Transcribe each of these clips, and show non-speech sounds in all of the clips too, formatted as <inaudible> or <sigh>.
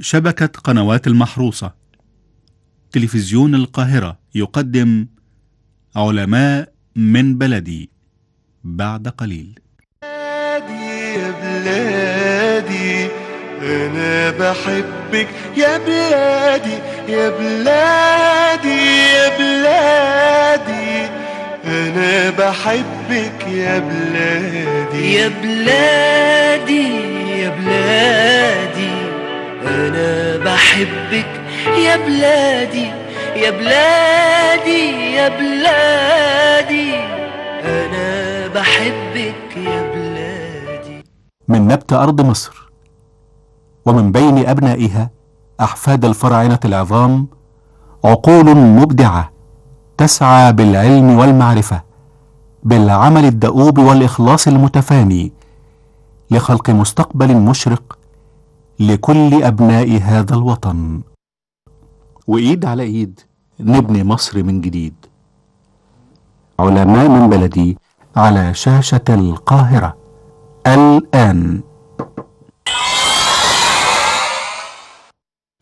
شبكة قنوات المحروسة تلفزيون القاهرة يقدم علماء من بلدي بعد قليل بلادي يا بلادي أنا بحبك يا بلادي يا بلادي يا بلادي أنا بحبك يا بلادي يا بلادي يا بلادي أنا بحبك يا بلادي يا بلادي يا بلادي أنا بحبك يا بلادي من نبت أرض مصر ومن بين أبنائها أحفاد الفراعنة العظام عقول مبدعة تسعى بالعلم والمعرفة بالعمل الدؤوب والإخلاص المتفاني لخلق مستقبل مشرق لكل أبناء هذا الوطن وإيد على إيد نبني مصر من جديد علماء من بلدي على شاشة القاهرة الآن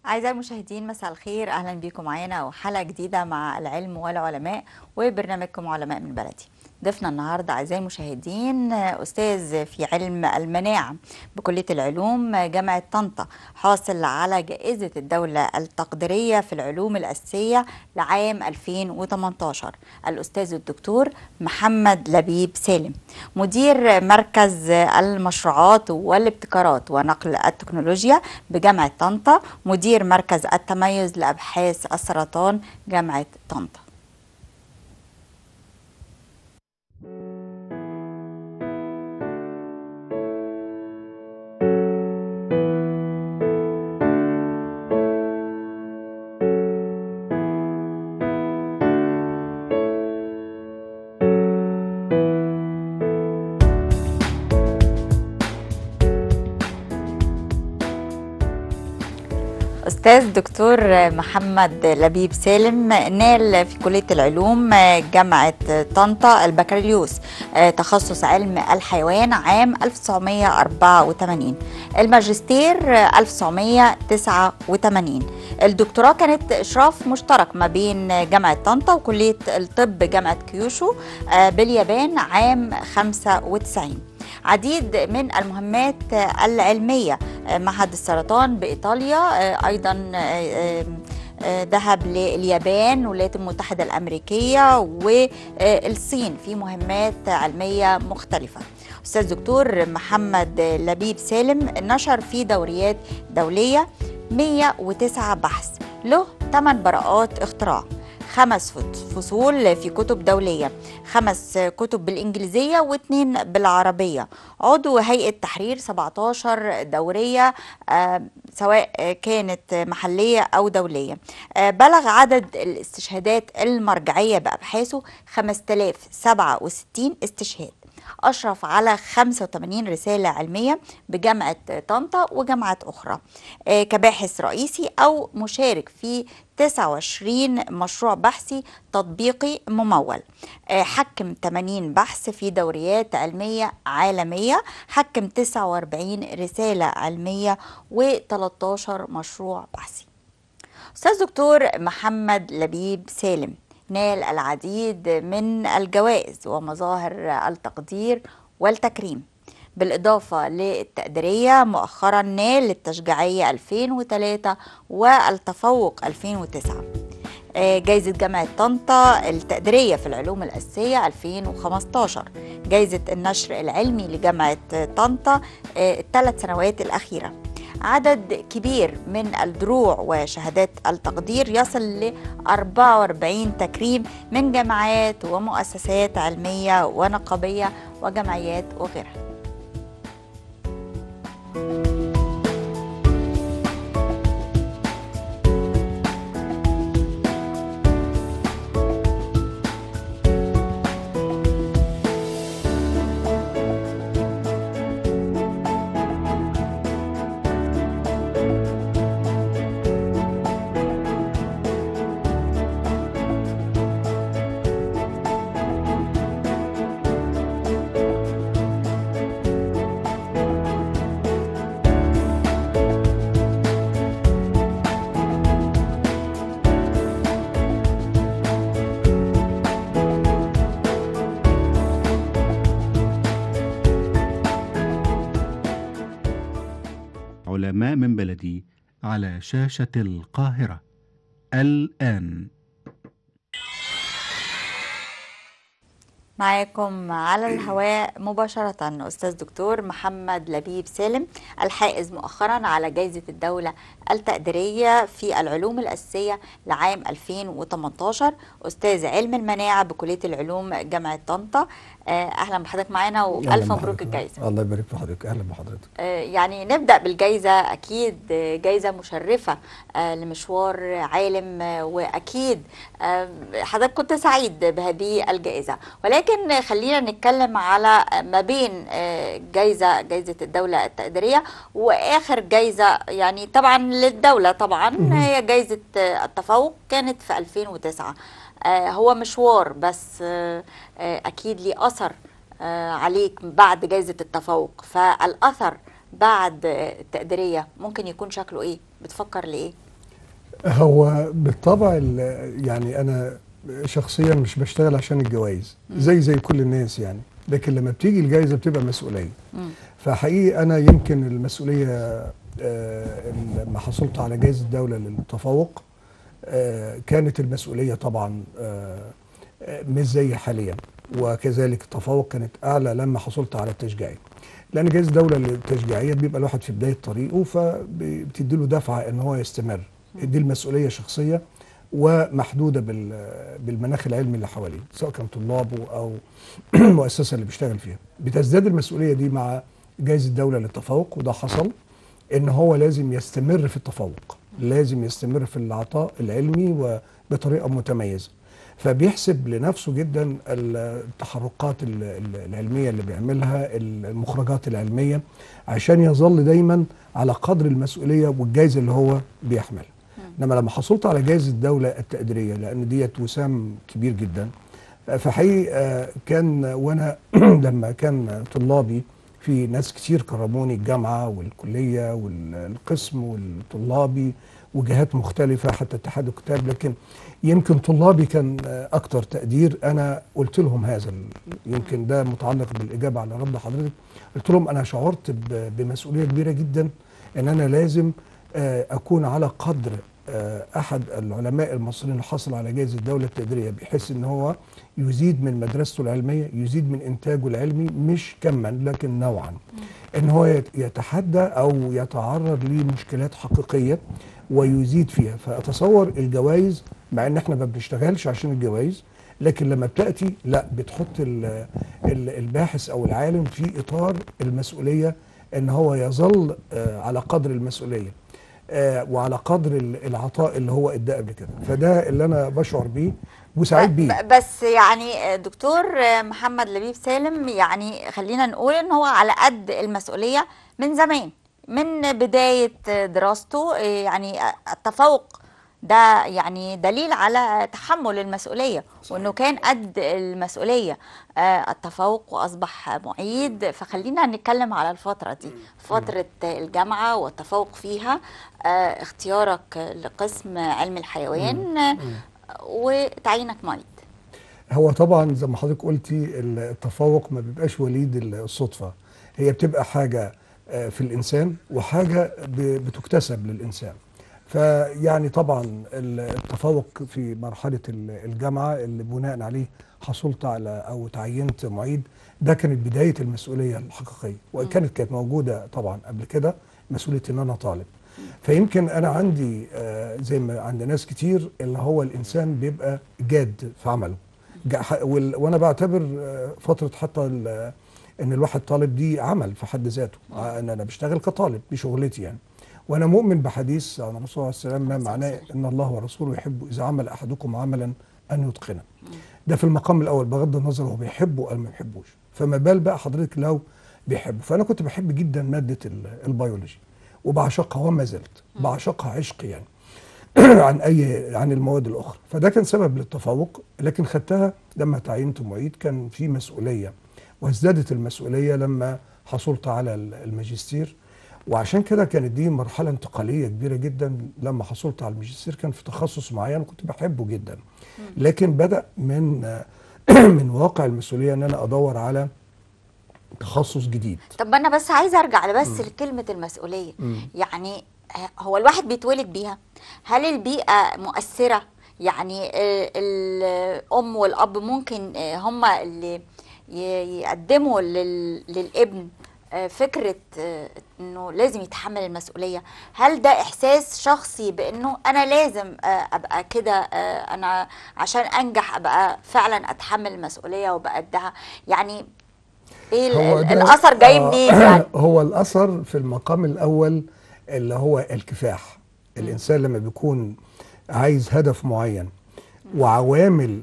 أعزائي المشاهدين مساء الخير أهلا بكم معانا وحلقة جديدة مع العلم والعلماء وبرنامجكم علماء من بلدي ضيفنا النهارده اعزائي المشاهدين استاذ في علم المناعه بكليه العلوم جامعه طنطا حاصل على جائزه الدوله التقديريه في العلوم الاساسيه لعام 2018 الاستاذ الدكتور محمد لبيب سالم مدير مركز المشروعات والابتكارات ونقل التكنولوجيا بجامعه طنطا مدير مركز التميز لابحاث السرطان جامعه طنطا الاستاذ دكتور محمد لبيب سالم نال في كليه العلوم جامعه طنطا البكالوريوس آه، تخصص علم الحيوان عام 1984 الماجستير 1989 الدكتوراه كانت اشراف مشترك ما بين جامعه طنطا وكليه الطب جامعه كيوشو آه، باليابان عام 95 عديد من المهمات العلمية آه، معهد السرطان بإيطاليا آه، أيضا آه، ذهب لليابان والولايات المتحدة الأمريكية والصين في مهمات علمية مختلفة أستاذ دكتور محمد لبيب سالم نشر في دوريات دولية 109 بحث له 8 براءات اختراع خمس فصول في كتب دولية خمس كتب بالإنجليزية واثنين بالعربية عضو هيئة تحرير 17 دورية آه، سواء كانت محلية أو دولية آه، بلغ عدد الاستشهادات المرجعية بأبحاثه 5067 استشهاد أشرف على 85 رسالة علمية بجامعة طنطا وجامعات أخرى آه، كباحث رئيسي أو مشارك في 29 مشروع بحثي تطبيقي ممول آه، حكم 80 بحث في دوريات علمية عالمية حكم 49 رسالة علمية و13 مشروع بحثي أستاذ دكتور محمد لبيب سالم نال العديد من الجوائز ومظاهر التقدير والتكريم بالإضافة للتقديرية مؤخرا نال التشجيعية 2003 والتفوق 2009 آه، جايزة جامعة طنطا التقديرية في العلوم الأساسية 2015 جايزة النشر العلمي لجامعة طنطا آه، الثلاث سنوات الأخيرة عدد كبير من الدروع وشهادات التقدير يصل ل 44 تكريم من جامعات ومؤسسات علمية ونقابية وجمعيات وغيرها. thank you من بلدي على شاشة القاهرة الآن معاكم على الهواء مباشرة أستاذ دكتور محمد لبيب سالم الحائز مؤخرا على جائزة الدولة التقديرية في العلوم الأساسية لعام 2018 أستاذ علم المناعة بكلية العلوم جامعة طنطا آه، اهلا بحضرتك معانا والف مبروك الجائزه الله يبارك في حضرتك اهلا بحضرتك آه، يعني نبدا بالجائزه اكيد جائزه مشرفه آه، لمشوار عالم واكيد حضرتك كنت سعيد بهذه الجائزه ولكن خلينا نتكلم على ما بين جائزه جائزه الدوله التقديريه واخر جائزه يعني طبعا للدوله طبعا هي جائزه التفوق كانت في 2009 آه، هو مشوار بس آه، آه، اكيد ليه اثر عليك بعد جائزه التفوق فالاثر بعد التقديريه ممكن يكون شكله ايه بتفكر لايه هو بالطبع يعني انا شخصيا مش بشتغل عشان الجوائز زي زي كل الناس يعني لكن لما بتيجي الجائزه بتبقى مسؤوليه فحقيقي انا يمكن المسؤوليه لما حصلت على جائزه الدوله للتفوق آه، كانت المسؤولية طبعا آه، آه، مش زي حاليا وكذلك التفوق كانت أعلى لما حصلت على التشجيعية لأن جائزة الدولة التشجيعية بيبقى الواحد في بداية طريقه فبتدي له دفعة إن هو يستمر دي المسؤولية شخصية ومحدودة بالمناخ العلمي اللي حواليه سواء كان طلابه أو المؤسسة <clears throat> اللي بيشتغل فيها بتزداد المسؤولية دي مع جائزة الدولة للتفوق وده حصل إن هو لازم يستمر في التفوق لازم يستمر في العطاء العلمي وبطريقه متميزه فبيحسب لنفسه جدا التحركات العلميه اللي بيعملها المخرجات العلميه عشان يظل دايما على قدر المسؤوليه والجائزه اللي هو بيحملها انما لما حصلت على جائزه الدوله التقديريه لان ديت وسام كبير جدا فحقيقه كان وانا <clears throat> لما كان طلابي في ناس كتير كرموني الجامعه والكليه والقسم والطلابي وجهات مختلفه حتى اتحاد الكتاب لكن يمكن طلابي كان اكتر تقدير انا قلت لهم هذا يمكن ده متعلق بالاجابه على رد حضرتك قلت لهم انا شعرت بمسؤوليه كبيره جدا ان انا لازم آه، اكون على قدر آه، احد العلماء المصريين اللي حصل على جائزه الدوله التقديريه بحيث ان هو يزيد من مدرسته العلمية يزيد من إنتاجه العلمي مش كما لكن نوعا إن هو يتحدى أو يتعرض لمشكلات حقيقية ويزيد فيها فأتصور الجوائز مع إن إحنا ما بنشتغلش عشان الجوائز لكن لما بتأتي لا بتحط الباحث أو العالم في إطار المسؤولية إن هو يظل آه، على قدر المسؤولية آه، وعلى قدر العطاء اللي هو اداه قبل كده فده اللي انا بشعر بيه وسعيد بيه بس يعني آه، دكتور آه، محمد لبيب سالم يعني خلينا نقول ان هو على قد المسؤوليه من زمان من بدايه دراسته يعني التفوق ده يعني دليل على تحمل المسؤوليه صحيح. وانه كان قد المسؤوليه آه، التفوق واصبح معيد فخلينا نتكلم على الفتره دي فتره الجامعه والتفوق فيها آه، اختيارك لقسم علم الحيوان وتعيينك معيد هو طبعا زي ما حضرتك قلتي التفوق ما بيبقاش وليد الصدفه هي بتبقى حاجه آه، في الانسان وحاجه بتكتسب للانسان فيعني طبعا التفوق في مرحله الجامعه اللي بناء عليه حصلت على او تعينت معيد ده كانت بدايه المسؤوليه الحقيقيه وان كانت كانت موجوده طبعا قبل كده مسؤوليه ان انا طالب فيمكن انا عندي آه، زي ما عند ناس كتير اللي هو الانسان بيبقى جاد في عمله وانا بعتبر آه، فتره حتى ان الواحد طالب دي عمل في حد ذاته انا بشتغل كطالب بشغلتي يعني وانا مؤمن بحديث عن الرسول صلى الله عليه وسلم ما معناه ان الله ورسوله يحب اذا عمل احدكم عملا ان يتقنه ده في المقام الاول بغض النظر هو بيحبه او ما بيحبوش فما بال بقى حضرتك لو بيحبه فانا كنت بحب جدا ماده البيولوجي وبعشقها وما زلت بعشقها عشق يعني <clears throat> عن اي عن المواد الاخرى فده كان سبب للتفوق لكن خدتها لما تعينت معيد كان في مسؤوليه وازدادت المسؤوليه لما حصلت على الماجستير وعشان كده كانت دي مرحلة انتقالية كبيرة جدا لما حصلت على الماجستير كان في تخصص معين وكنت بحبه جدا لكن بدأ من <clears throat> من واقع المسؤولية ان انا ادور على تخصص جديد طب انا بس عايزه ارجع بس لكلمه المسؤوليه م. يعني آه، هو الواحد بيتولد بيها هل البيئه مؤثره يعني آه، الام والاب ممكن آه، هم اللي يقدموا للابن فكره آه، انه لازم يتحمل المسؤوليه هل ده احساس شخصي بانه انا لازم آه، ابقى كده آه، انا عشان انجح ابقى فعلا اتحمل المسؤوليه وبقدها قدها يعني ايه الاثر جاي منين يعني <clears throat> هو الاثر في المقام الاول اللي هو الكفاح الانسان لما بيكون عايز هدف معين وعوامل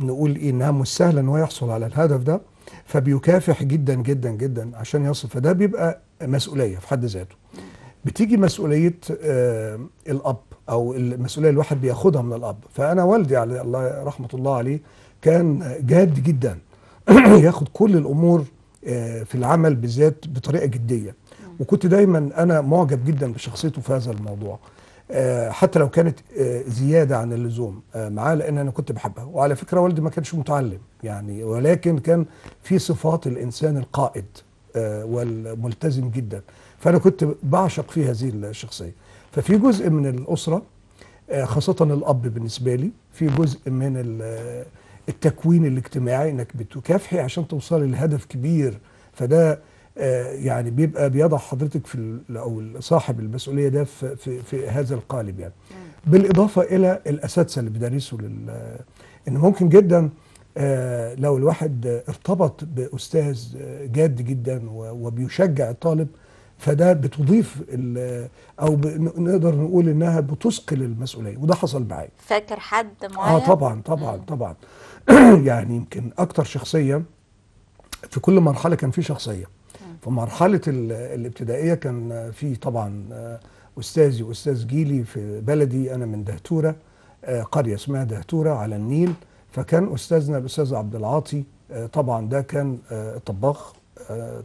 نقول ايه انها مش سهله ان هو يحصل على الهدف ده فبيكافح جدا جدا جدا عشان يصل فده بيبقى مسؤوليه في حد ذاته بتيجي مسؤوليه آه، الاب او المسؤوليه الواحد بياخدها من الاب فانا والدي على الله رحمه الله عليه كان جاد جدا <clears throat> ياخد كل الامور آه، في العمل بالذات بطريقه جديه وكنت دايما انا معجب جدا بشخصيته في هذا الموضوع آه، حتى لو كانت آه، زياده عن اللزوم آه، معاه لان انا كنت بحبها وعلى فكره والدي ما كانش متعلم يعني ولكن كان في صفات الانسان القائد والملتزم جدا فانا كنت بعشق في هذه الشخصيه ففي جزء من الاسره خاصه الاب بالنسبه لي في جزء من التكوين الاجتماعي انك بتكافحي عشان توصلي لهدف كبير فده آه، يعني بيبقى بيضع حضرتك في او صاحب المسؤوليه ده في, في, في هذا القالب يعني بالاضافه الى الاساتذه اللي بيدرسوا آه، ان ممكن جدا آه، لو الواحد ارتبط باستاذ جاد جدا وبيشجع الطالب فده بتضيف او نقدر نقول انها بتثقل المسؤوليه وده حصل معايا فاكر حد معين اه طبعا طبعا طبعا <clears throat> يعني يمكن اكتر شخصيه في كل مرحله كان في شخصيه فمرحله الابتدائيه كان في طبعا آه، استاذي واستاذ جيلي في بلدي انا من دهتوره آه، قريه اسمها دهتوره على النيل فكان استاذنا الاستاذ عبد العاطي آه، طبعا ده كان طباخ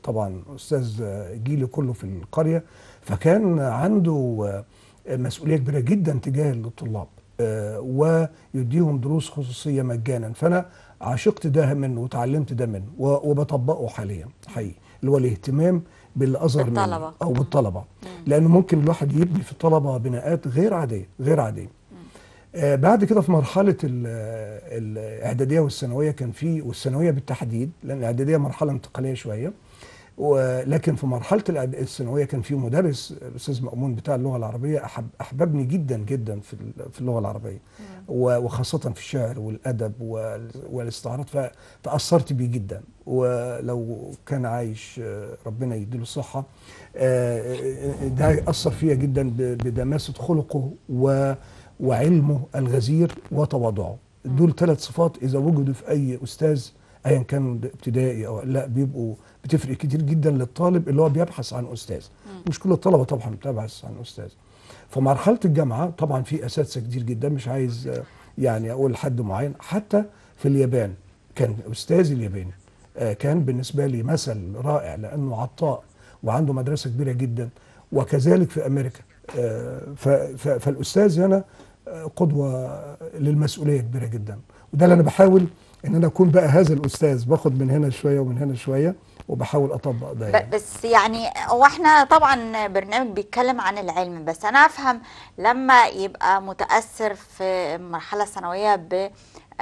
طبعا استاذ جيلي كله في القريه فكان عنده مسؤوليه كبيره جدا تجاه الطلاب ويديهم دروس خصوصيه مجانا فانا عشقت ده منه وتعلمت ده منه وبطبقه حاليا حقيقي اللي هو الاهتمام بالازهر بالطلبه او بالطلبه لانه ممكن الواحد يبني في الطلبه بناءات غير عاديه غير عاديه آه بعد كده في مرحله الاعداديه والثانويه كان في والثانويه بالتحديد لان الاعداديه مرحله انتقاليه شويه ولكن في مرحله الثانويه كان في مدرس الاستاذ مامون بتاع اللغه العربيه أحب احببني جدا جدا في في اللغه العربيه وخاصه في الشعر والادب والاستعارات فتاثرت بيه جدا ولو كان عايش آه، ربنا يديله الصحه آه، آه، ده اثر فيا جدا بدماسه خلقه وعلمه الغزير وتواضعه دول ثلاث صفات اذا وجدوا في اي استاذ ايا كان ابتدائي او لا بيبقوا بتفرق كتير جدا للطالب اللي هو بيبحث عن استاذ مش كل الطلبه طبعا بتبحث عن استاذ فمرحله الجامعه طبعا في اساتذه كتير جدا مش عايز يعني اقول حد معين حتى في اليابان كان استاذي الياباني آه، كان بالنسبه لي مثل رائع لانه عطاء وعنده مدرسه كبيره جدا وكذلك في امريكا آه، فالاستاذ هنا آه، قدوه للمسؤوليه كبيره جدا وده اللي انا بحاول ان انا اكون بقى هذا الاستاذ باخد من هنا شويه ومن هنا شويه وبحاول اطبق ده يعني. بس يعني هو احنا طبعا برنامج بيتكلم عن العلم بس انا افهم لما يبقى متاثر في المرحله الثانويه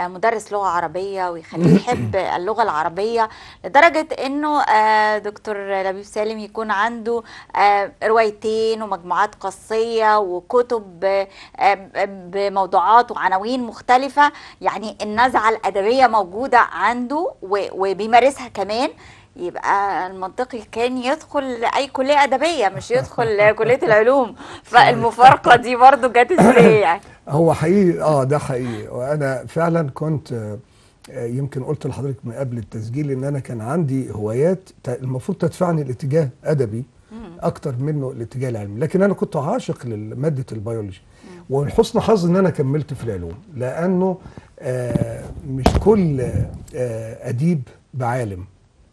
مدرس لغه عربيه ويخليه يحب اللغه العربيه لدرجه انه آه، دكتور لبيب سالم يكون عنده آه، روايتين ومجموعات قصيه وكتب آه، بموضوعات وعناوين مختلفه يعني النزعه الادبيه موجوده عنده وبيمارسها كمان يبقى المنطقي كان يدخل اي كليه ادبيه مش يدخل <laughs> كليه العلوم فالمفارقه دي برضو جت ازاي <coughs> يعني هو حقيقي اه ده حقيقي وانا فعلا كنت آه، يمكن قلت لحضرتك من قبل التسجيل ان انا كان عندي هوايات المفروض تدفعني لاتجاه ادبي اكتر منه الاتجاه العلمي لكن انا كنت عاشق لماده البيولوجي ولحسن حظ ان انا كملت في العلوم لانه آه مش كل آه اديب بعالم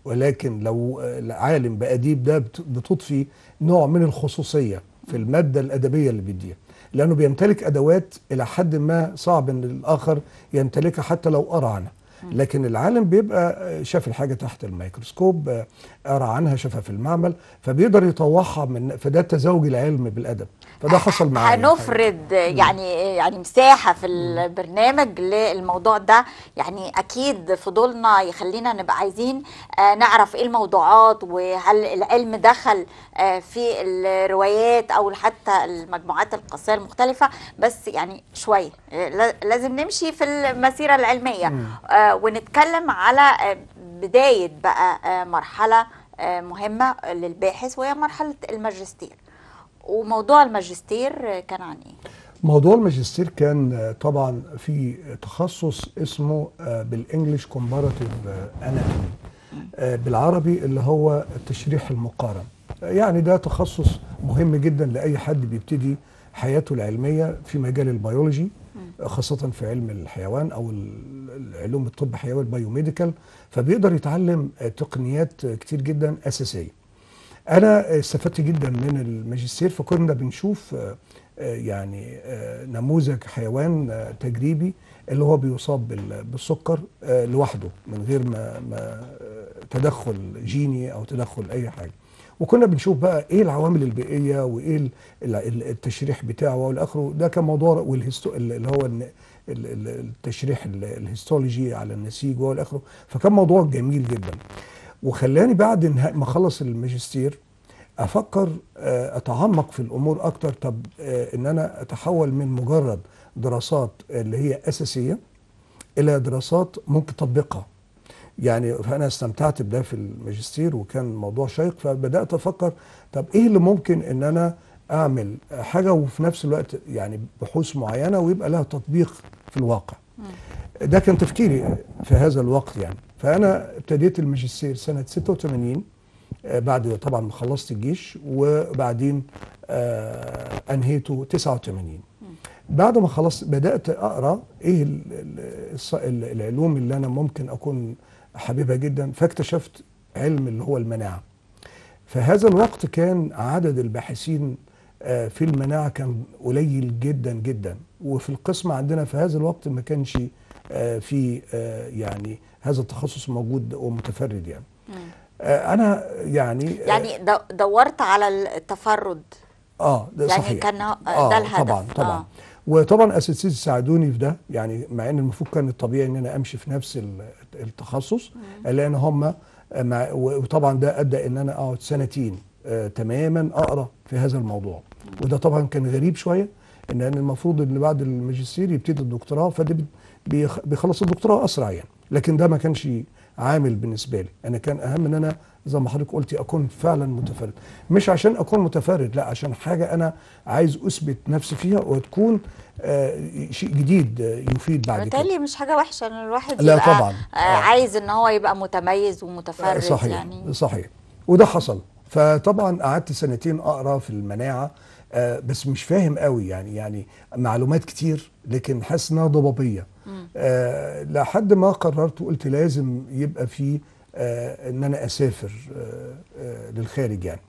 ولكن لو العالم بأديب ده بتضفي نوع من الخصوصية في المادة الأدبية اللي بيديها لأنه بيمتلك أدوات إلى حد ما صعب إن الآخر يمتلكها حتى لو قرأ عنها لكن العالم بيبقى شاف الحاجة تحت الميكروسكوب قرأ عنها شافها في المعمل فبيقدر يطوعها من فده تزاوج العلم بالأدب فده حصل معايا هنفرد طيب. يعني يعني مساحه في البرنامج للموضوع ده يعني اكيد فضولنا يخلينا نبقى عايزين آه، نعرف ايه الموضوعات وهل العلم دخل آه، في الروايات او حتى المجموعات القصيره المختلفه بس يعني شويه آه، لازم نمشي في المسيره العلميه ونتكلم على بدايه بقى مرحله مهمه للباحث وهي مرحله الماجستير وموضوع الماجستير كان عن ايه؟ موضوع الماجستير كان آه، طبعا في تخصص اسمه آه، بالانجلش كومباراتيف اناتومي آه، بالعربي اللي هو التشريح المقارن يعني ده تخصص مهم جدا لاي حد بيبتدي حياته العلميه في مجال البيولوجي خاصه في علم الحيوان او علوم الطب الحيوي البيوميديكال فبيقدر يتعلم تقنيات كتير جدا اساسيه انا استفدت جدا من الماجستير فكنا بنشوف آه، آه، يعني آه، نموذج حيوان تجريبي اللي هو بيصاب بالسكر لوحده من غير ما, ما تدخل جيني او تدخل اي حاجه وكنا بنشوف بقى ايه العوامل البيئيه وايه التشريح بتاعه والى اخره ده كان موضوع اللي هو التشريح الهيستولوجي على النسيج والى اخره فكان موضوع جميل جدا وخلاني بعد ما اخلص الماجستير افكر آه، اتعمق في الامور اكتر طب آه، ان انا اتحول من مجرد دراسات اللي هي اساسيه الى دراسات ممكن تطبيقها يعني فانا استمتعت بده في الماجستير وكان موضوع شيق فبدات افكر طب ايه اللي ممكن ان انا اعمل حاجه وفي نفس الوقت يعني بحوث معينه ويبقى لها تطبيق في الواقع ده كان تفكيري في هذا الوقت يعني فانا ابتديت الماجستير سنه 86 آه، بعد طبعا ما خلصت الجيش وبعدين آه، انهيته 89 بعد ما خلصت بدات اقرا ايه العلوم اللي انا ممكن اكون حبيبها جدا فاكتشفت علم اللي هو المناعه فهذا الوقت كان عدد الباحثين آه، في المناعه كان قليل جدا جدا وفي القسم عندنا في هذا الوقت ما كانش آه، في آه، يعني هذا التخصص موجود ومتفرد يعني آه، انا يعني يعني دورت على التفرد اه ده يعني صحيح. كان ده آه الهدف طبعا طبعا آه. وطبعا اساتذتي ساعدوني في ده يعني مع ان المفروض كان الطبيعي ان انا امشي في نفس التخصص مم. لان هم مع وطبعا ده ادى ان انا اقعد سنتين آه تماما اقرا في هذا الموضوع مم. وده طبعا كان غريب شويه ان المفروض ان بعد الماجستير يبتدي الدكتوراه فده بيخلص الدكتوراه اسرع يعني لكن ده ما كانش عامل بالنسبه لي انا كان اهم ان انا زي ما حضرتك قلتي اكون فعلا متفرد مش عشان اكون متفرد لا عشان حاجه انا عايز اثبت نفسي فيها وتكون آه شيء جديد يفيد بعد كده بالتالي مش حاجه وحشه ان الواحد لا يبقى طبعا آه, آه. عايز ان هو يبقى متميز ومتفرد صحيح يعني صحيح وده حصل فطبعا قعدت سنتين اقرا في المناعه آه، بس مش فاهم قوي يعني يعني معلومات كتير لكن حاسس انها ضبابيه آه لحد ما قررت وقلت لازم يبقى في آه ان انا اسافر آه،, آه للخارج يعني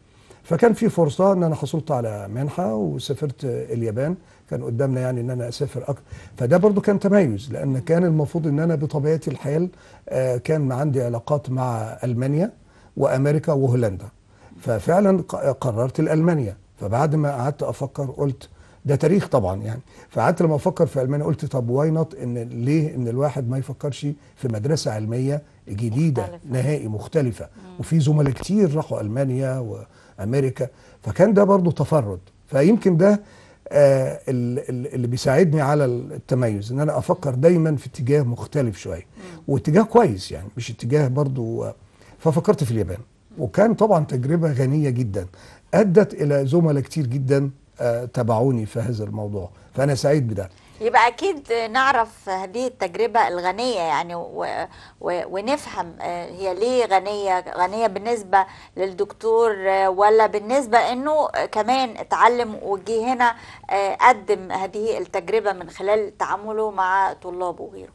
فكان في فرصه ان انا حصلت على منحه وسافرت اليابان كان قدامنا يعني ان انا اسافر اكتر فده برضو كان تميز لان كان المفروض ان انا بطبيعه الحال آه، كان عندي علاقات مع المانيا وامريكا وهولندا ففعلا قررت الالمانيا فبعد ما قعدت افكر قلت ده تاريخ طبعا يعني فقعدت لما افكر في المانيا قلت طب واي نوت ان ليه ان الواحد ما يفكرش في مدرسه علميه جديده مختلفة. نهائي مختلفه مم. وفي زملاء كتير راحوا المانيا وامريكا فكان ده برضو تفرد فيمكن ده آه اللي بيساعدني على التميز ان انا افكر دايما في اتجاه مختلف شويه واتجاه كويس يعني مش اتجاه برضو ففكرت في اليابان وكان طبعا تجربه غنيه جدا ادت الى زملاء كتير جدا تابعوني في هذا الموضوع فأنا سعيد بده يبقى أكيد نعرف هذه التجربة الغنية يعني و... و... ونفهم آه، هي ليه غنية غنية بالنسبة للدكتور آه، ولا بالنسبة أنه كمان اتعلم وجي هنا آه، قدم هذه التجربة من خلال تعامله مع طلابه وغيره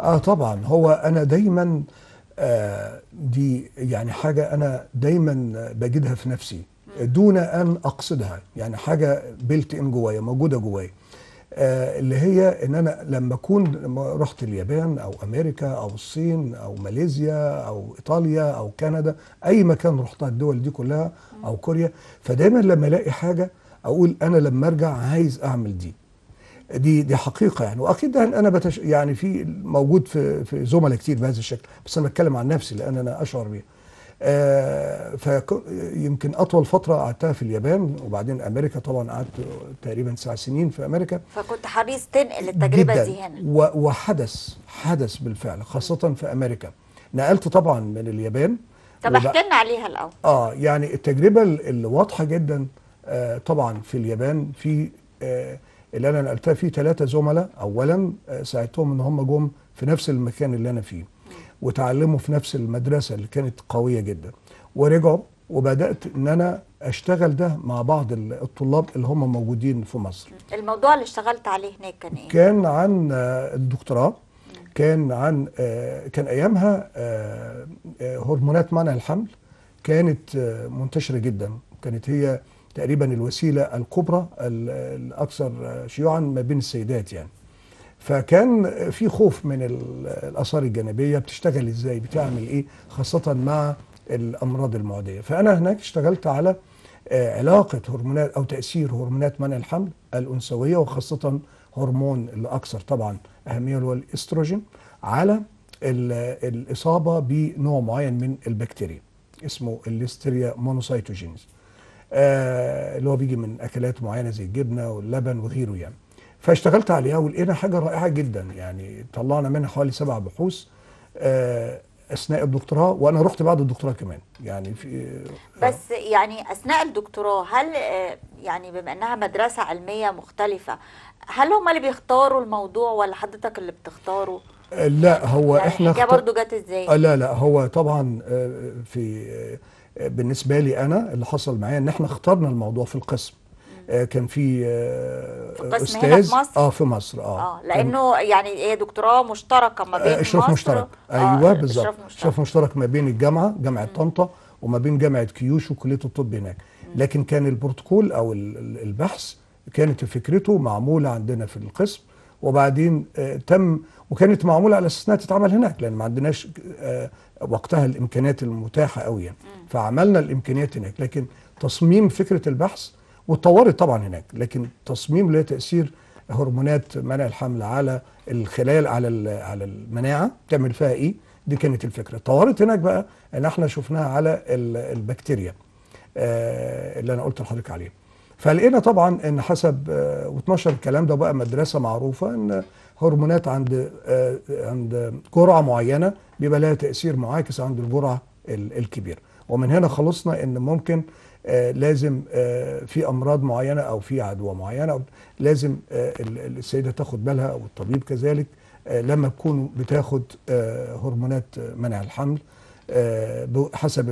آه طبعا هو أنا دايما آه دي يعني حاجة أنا دايما بجدها في نفسي دون ان اقصدها يعني حاجه بيلت ان جوايا موجوده جوايا آه، اللي هي ان انا لما اكون رحت اليابان او امريكا او الصين او ماليزيا او ايطاليا او كندا اي مكان رحتها الدول دي كلها او كوريا فدايما لما الاقي حاجه اقول انا لما ارجع عايز اعمل دي دي دي حقيقه يعني واكيد انا بتش يعني في موجود في في زملاء كتير بهذا الشكل بس انا بتكلم عن نفسي لان انا اشعر بيها آه، فيمكن اطول فتره قعدتها في اليابان وبعدين امريكا طبعا قعدت تقريبا تسع سنين في امريكا فكنت حريص تنقل التجربه جداً. دي هنا وحدث حدث بالفعل خاصه في امريكا نقلت طبعا من اليابان طب احكي لنا عليها الاول اه يعني التجربه اللي واضحه جدا آه طبعا في اليابان في آه اللي انا نقلتها فيه ثلاثه زملاء اولا آه ساعدتهم ان هم جم في نفس المكان اللي انا فيه وتعلموا في نفس المدرسه اللي كانت قويه جدا ورجعوا وبدات ان انا اشتغل ده مع بعض الطلاب اللي هم موجودين في مصر الموضوع اللي اشتغلت عليه هناك كان ايه كان عن آه، الدكتوراه كان عن آه، كان ايامها آه، هرمونات منع الحمل كانت منتشره جدا كانت هي تقريبا الوسيله الكبرى الاكثر شيوعا ما بين السيدات يعني فكان في خوف من الاثار الجانبيه بتشتغل ازاي بتعمل ايه خاصه مع الامراض المعديه فانا هناك اشتغلت على آه، علاقه هرمونات او تاثير هرمونات منع الحمل الانثويه وخاصه هرمون الاكثر طبعا اهميه اللي هو الاستروجين على الاصابه بنوع معين من البكتيريا اسمه الليستيريا مونوسايتوجينز آه، اللي هو بيجي من اكلات معينه زي الجبنه واللبن وغيره يعني فاشتغلت عليها ولقينا حاجه رائعه جدا يعني طلعنا منها حوالي سبع بحوث آه، اثناء الدكتوراه وانا رحت بعد الدكتوراه كمان يعني في آه، بس يعني اثناء الدكتوراه هل آه، يعني بما انها مدرسه علميه مختلفه هل هم اللي بيختاروا الموضوع ولا حضرتك اللي بتختاره لا هو يعني احنا الحكايه برضه جت ازاي لا لا هو طبعا في بالنسبه لي انا اللي حصل معايا ان احنا اخترنا الموضوع في القسم آه، كان في استاذ آه، هنا في مصر؟ اه في مصر اه, آه لانه يعني هي إيه، دكتوراه مشتركه ما بين اشراف آه، مشترك ايوه آه بالظبط اشراف مشترك ما بين الجامعه جامعه طنطا وما بين جامعه كيوش وكليه الطب هناك لكن كان البروتوكول او البحث كانت فكرته معموله عندنا في القسم وبعدين تم وكانت معموله على اساس انها تتعمل هناك لان ما عندناش وقتها الامكانيات المتاحه قوي يعني فعملنا الامكانيات هناك لكن تصميم فكره البحث واتطورت طبعا هناك لكن تصميم له تاثير هرمونات منع الحمل على الخلال على على المناعه تعمل فيها ايه دي كانت الفكره اتطورت هناك بقى ان احنا شفناها على البكتيريا آه، اللي انا قلت لحضرتك عليها فلقينا طبعا ان حسب آه، واتنشر الكلام ده بقى مدرسه معروفه ان هرمونات عند آه، عند جرعه معينه بيبقى لها تاثير معاكس عند الجرعه الكبيره ومن هنا خلصنا ان ممكن آه، لازم آه، في امراض معينه او في عدوى معينه لازم آه، السيده تاخد بالها او الطبيب كذلك لما تكون بتاخد هرمونات منع الحمل حسب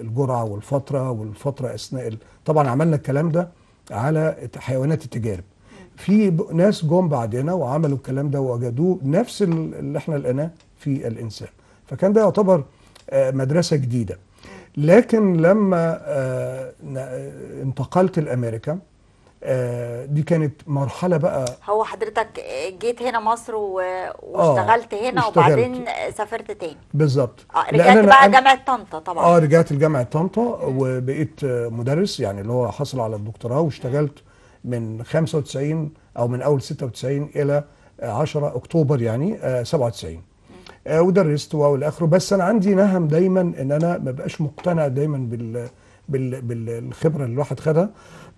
الجرعه والفتره والفتره اثناء طبعا عملنا الكلام ده على حيوانات التجارب في ناس جم بعدنا وعملوا الكلام ده ووجدوه نفس اللي احنا لقيناه في الانسان فكان ده يعتبر مدرسه جديده لكن لما آه، انتقلت لامريكا آه، دي كانت مرحلة بقى هو حضرتك جيت هنا مصر آه، واشتغلت آه هنا اشتغلت. وبعدين سافرت تاني بالظبط آه رجعت بقى أنا... جامعة طنطا طبعا اه رجعت لجامعة طنطا وبقيت مدرس يعني اللي هو حصل على الدكتوراه واشتغلت من 95 او من اول 96 الى 10 اكتوبر يعني آه 97 ودرست والى اخره بس انا عندي نهم دايما ان انا ما بقاش مقتنع دايما بال بال بالخبره اللي الواحد خدها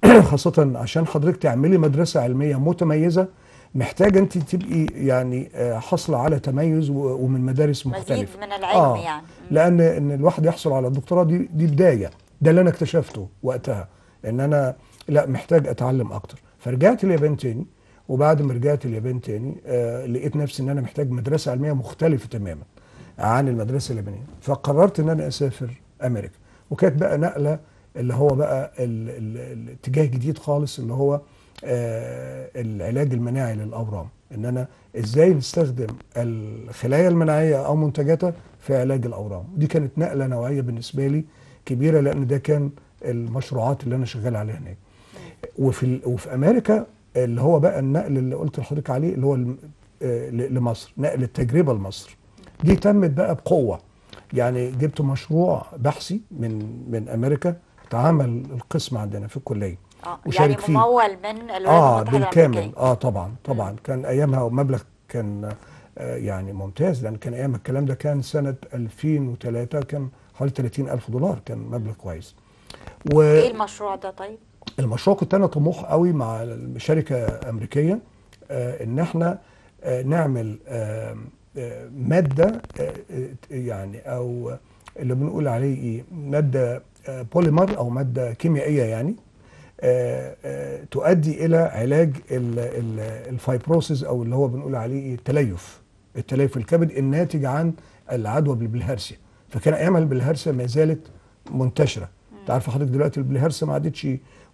<clears throat> خاصه عشان حضرتك تعملي مدرسه علميه متميزه محتاجه انت تبقي يعني آه، حاصله على تميز ومن مدارس مختلفه مزيد من العلم آه يعني لان ان الواحد يحصل على الدكتوراه دي دي بدايه ده اللي انا اكتشفته وقتها ان انا لا محتاج اتعلم اكتر فرجعت اليابان تاني وبعد ما رجعت اليابان تاني آه لقيت نفسي ان انا محتاج مدرسه علميه مختلفه تماما عن المدرسه اليابانيه فقررت ان انا اسافر امريكا وكانت بقى نقله اللي هو بقى الاتجاه جديد خالص اللي هو آه العلاج المناعي للاورام ان انا ازاي نستخدم الخلايا المناعيه او منتجاتها في علاج الاورام دي كانت نقله نوعيه بالنسبه لي كبيره لان ده كان المشروعات اللي انا شغال عليها هناك وفي وفي امريكا اللي هو بقى النقل اللي قلت لحضرتك عليه اللي هو آه، لمصر نقل التجربه لمصر دي تمت بقى بقوه يعني جبت مشروع بحثي من من امريكا اتعمل القسم عندنا في الكليه آه يعني وشارك يعني ممول من الولايات اه بالكامل اه طبعا طبعا كان ايامها مبلغ كان آه يعني ممتاز لان كان ايام الكلام ده كان سنه 2003 كان حوالي 30000 دولار كان مبلغ كويس و... ايه المشروع ده طيب المشروع كنت انا طموح قوي مع شركه امريكيه آه، ان احنا آه، نعمل آه، ماده يعني او اللي بنقول عليه ايه ماده بوليمر او ماده كيميائيه يعني تؤدي الى علاج الفايبروسيس او اللي هو بنقول عليه ايه التليف التليف الكبد الناتج عن العدوى بالبلهارسيا فكان ايام البلهارسيا ما زالت منتشره انت عارفه حضرتك دلوقتي البلهارسيا ما عادتش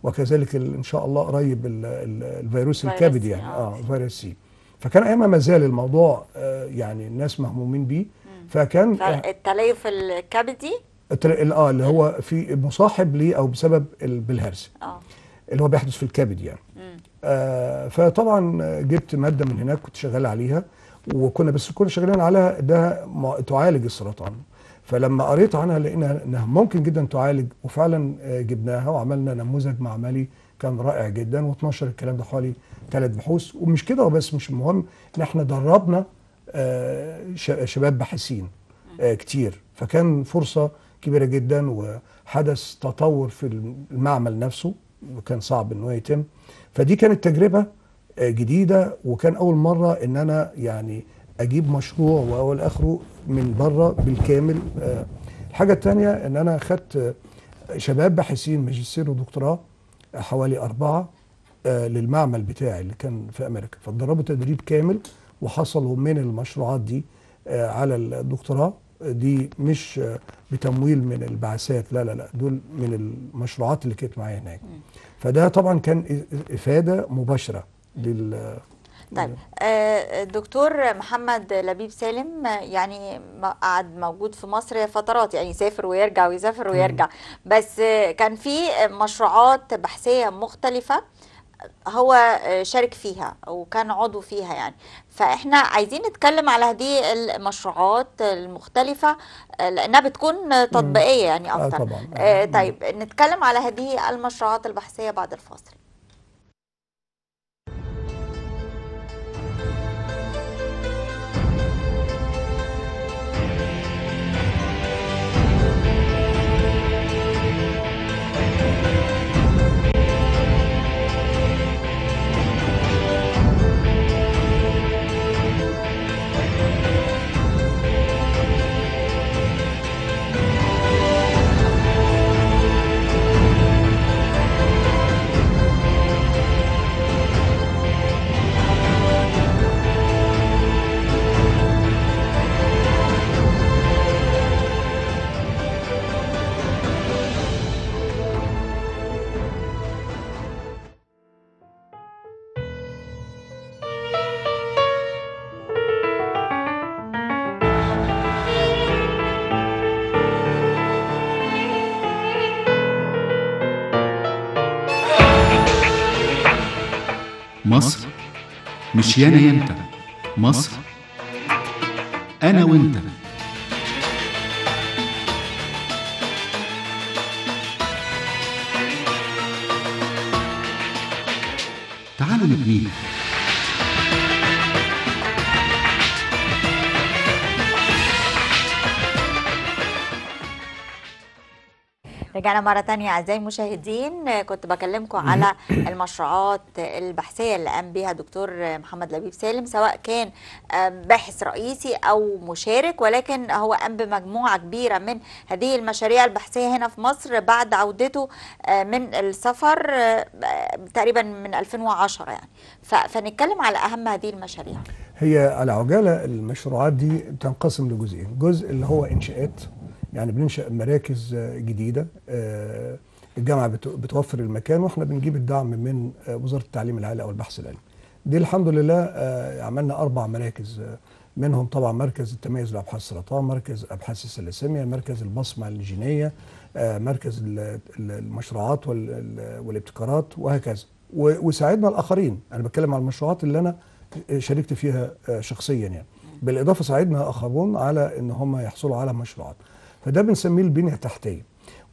وكذلك ان شاء الله قريب الفيروس الكبد يعني اه, آه، فيروس سي فكان ايامها ما زال الموضوع آه، يعني الناس مهمومين بيه فكان آه، التليف الكبدي اه اللي هو في مصاحب لي او بسبب بالهرس اه اللي هو بيحدث في الكبد يعني آه فطبعا جبت ماده من هناك كنت شغال عليها وكنا بس كنا شغالين عليها ده تعالج السرطان فلما قريت عنها لقينا انها ممكن جدا تعالج وفعلا آه، جبناها وعملنا نموذج معملي كان رائع جدا واتنشر الكلام ده حوالي ثلاث بحوث ومش كده وبس مش المهم ان احنا دربنا آه، شباب باحثين آه، كتير فكان فرصه كبيره جدا وحدث تطور في المعمل نفسه وكان صعب ان هو يتم فدي كانت تجربه جديده وكان اول مره ان انا يعني اجيب مشروع واول اخره من بره بالكامل آه، الحاجه الثانيه ان انا خدت آه، شباب باحثين ماجستير ودكتوراه حوالي اربعه آه، للمعمل بتاعي اللي كان في امريكا فاتدربوا تدريب كامل وحصلوا من المشروعات دي على الدكتوراه دي مش بتمويل من البعثات لا لا لا دول من المشروعات اللي كانت معايا هناك فده طبعا كان افاده مباشره لل طيب الدكتور آه، آه، محمد لبيب سالم آه، يعني قعد موجود في مصر فترات يعني يسافر ويرجع ويسافر ويرجع بس كان في مشروعات بحثيه مختلفه هو شارك فيها وكان عضو فيها يعني فاحنا عايزين نتكلم على هذه المشروعات المختلفة لأنها بتكون تطبيقية يعني أكتر آه طبعا. طيب نتكلم على هذه المشروعات البحثية بعد الفاصل مش مشيانا ينتهي مصر أنا وأنت رجعنا مرة تانية أعزائي المشاهدين كنت بكلمكم على المشروعات البحثية اللي قام بها دكتور محمد لبيب سالم سواء كان باحث رئيسي أو مشارك ولكن هو قام بمجموعة كبيرة من هذه المشاريع البحثية هنا في مصر بعد عودته آه، من السفر آه، تقريبا من 2010 يعني فنتكلم على أهم هذه المشاريع هي على عجالة المشروعات دي تنقسم لجزئين جزء اللي هو إنشاءات يعني بننشأ مراكز آه، جديدة آه، الجامعة بتوفر المكان واحنا بنجيب الدعم من آه، وزارة التعليم العالي أو البحث العلمي دي الحمد لله عملنا أربع مراكز منهم طبعا مركز التميز لابحاث السرطان مركز ابحاث الثلاسيميا مركز البصمه الجينيه مركز المشروعات والابتكارات وهكذا وساعدنا الاخرين انا بتكلم على المشروعات اللي انا شاركت فيها شخصيا يعني بالاضافه ساعدنا اخرون على ان هم يحصلوا على مشروعات فده بنسميه البنية التحتية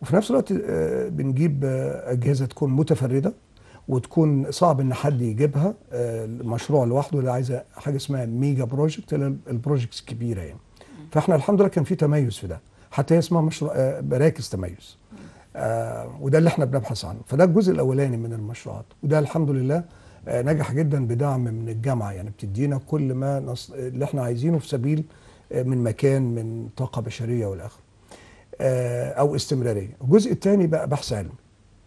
وفي نفس الوقت آه، بنجيب آه، أجهزة تكون متفردة وتكون صعب ان حد يجيبها آه، المشروع لوحده اللي عايزه حاجه اسمها ميجا بروجكت البروجكتس الكبيره يعني فاحنا الحمد لله كان في تميز في ده حتى هي اسمها مشروع مراكز تميز وده اللي احنا بنبحث عنه فده الجزء الاولاني من المشروعات وده الحمد لله نجح جدا بدعم من الجامعه يعني بتدينا كل ما نص... اللي احنا عايزينه في سبيل من مكان من طاقه بشريه والاخر آه، او استمراريه الجزء الثاني بقى بحث علمي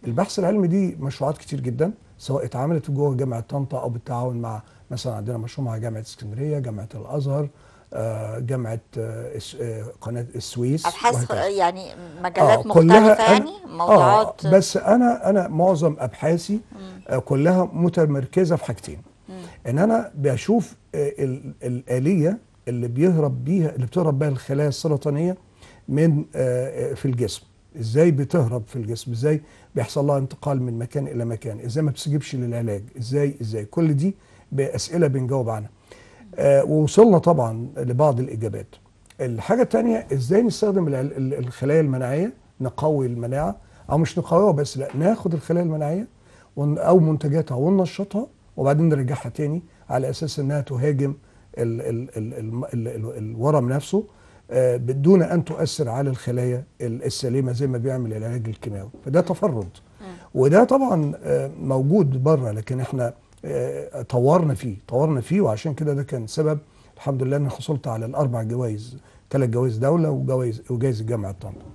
البحث العلمي دي مشروعات كتير جدا سواء اتعملت جوه جامعه طنطا او بالتعاون مع مثلا عندنا مشروع مع جامعه اسكندريه جامعه الازهر آه، جامعه آه، قناه السويس ابحاث يعني مجالات آه مختلفه يعني موضوعات آه بس انا انا معظم ابحاثي آه كلها متمركزه في حاجتين مم. ان انا بشوف الاليه اللي بيهرب بيها اللي بتهرب بيها الخلايا السرطانيه من آه، آه، في الجسم ازاي بتهرب في الجسم ازاي بيحصل لها انتقال من مكان الى مكان ازاي ما بتسجبش للعلاج ازاي ازاي كل دي باسئله بنجاوب عنها آه، ووصلنا طبعا لبعض الاجابات الحاجه الثانيه ازاي نستخدم الخلايا المناعيه نقوي المناعه او مش نقويها بس لا ناخد الخلايا المناعيه او منتجاتها وننشطها وبعدين نرجعها تاني على اساس انها تهاجم الورم نفسه آه، بدون ان تؤثر على الخلايا السليمه زي ما بيعمل العلاج الكيماوي فده تفرد آه. وده طبعا آه، موجود بره لكن احنا طورنا فيه طورنا فيه وعشان كده ده كان سبب الحمد لله اني حصلت على الاربع جوائز ثلاث جوائز دوله وجوائز وجائزه جامعه طنطا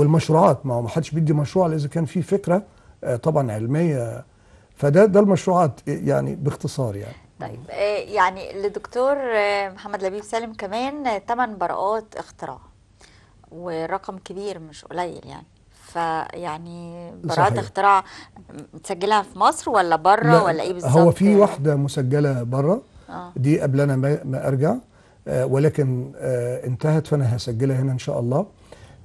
والمشروعات ما هو ما حدش بيدي مشروع الا اذا كان في فكره طبعا علميه فده ده المشروعات يعني باختصار يعني طيب آه، يعني لدكتور آه، محمد لبيب سالم كمان 8 آه، براءات اختراع ورقم كبير مش قليل يعني فيعني براءات اختراع متسجلها في مصر ولا بره ولا ايه بالظبط؟ هو في واحده مسجله بره آه. دي قبل انا ما ارجع آه ولكن آه انتهت فانا هسجلها هنا ان شاء الله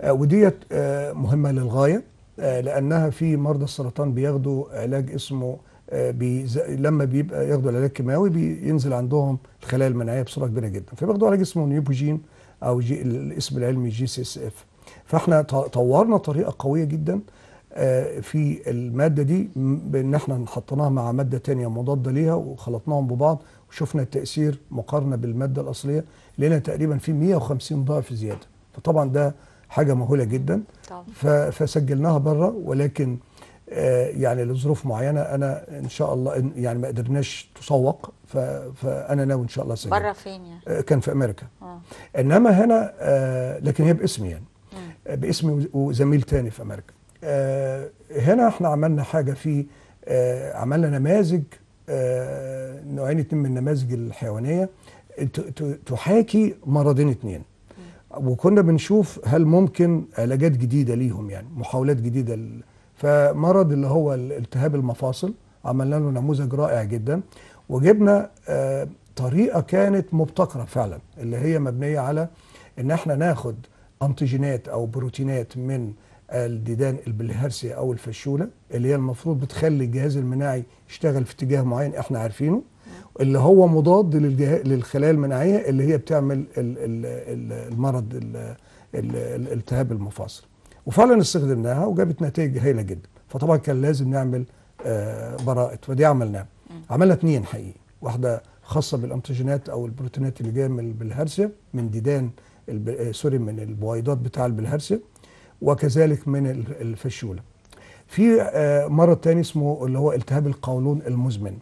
آه وديت آه مهمه للغايه آه لانها في مرضى السرطان بياخدوا علاج اسمه آه، بي لما بيبقى ياخدوا العلاج الكيماوي بينزل عندهم الخلايا المناعيه بصوره كبيره جدا فبياخدوا علاج اسمه نيوبوجين او جي الاسم العلمي جي سي اس اف فاحنا طورنا طريقه قويه جدا آه، في الماده دي بان احنا حطيناها مع ماده تانية مضاده ليها وخلطناهم ببعض وشفنا التاثير مقارنه بالماده الاصليه لقينا تقريبا في 150 ضعف زياده فطبعا ده حاجه مهوله جدا فسجلناها بره ولكن آه، يعني لظروف معينه انا ان شاء الله يعني ما قدرناش تسوق فانا ناوي ان شاء الله اسجل بره فين يعني؟ آه، كان في امريكا آه. انما هنا آه، لكن هي باسمي يعني باسمي وزميل تاني في امريكا هنا احنا عملنا حاجه في عملنا نماذج نوعين اتنين من النماذج الحيوانيه تحاكي مرضين اتنين وكنا بنشوف هل ممكن علاجات جديده ليهم يعني محاولات جديده فمرض اللي هو التهاب المفاصل عملنا له نموذج رائع جدا وجبنا آه، طريقه كانت مبتكره فعلا اللي هي مبنيه على ان احنا ناخد انتيجينات او بروتينات من الديدان البلهارسيا او الفشوله اللي هي المفروض بتخلي الجهاز المناعي يشتغل في اتجاه معين احنا عارفينه اللي هو مضاد للخلايا المناعيه اللي هي بتعمل المرض التهاب المفاصل وفعلا استخدمناها وجابت نتائج هائله جدا فطبعا كان لازم نعمل آه، براءه ودي عملناها عملنا اثنين حقيقي واحده خاصه بالانتيجينات او البروتينات اللي جايه من البلهارسيا من ديدان آه، سوري من البويضات بتاع البلهارسيا وكذلك من الفشوله في آه، مرض تاني اسمه اللي هو التهاب القولون المزمن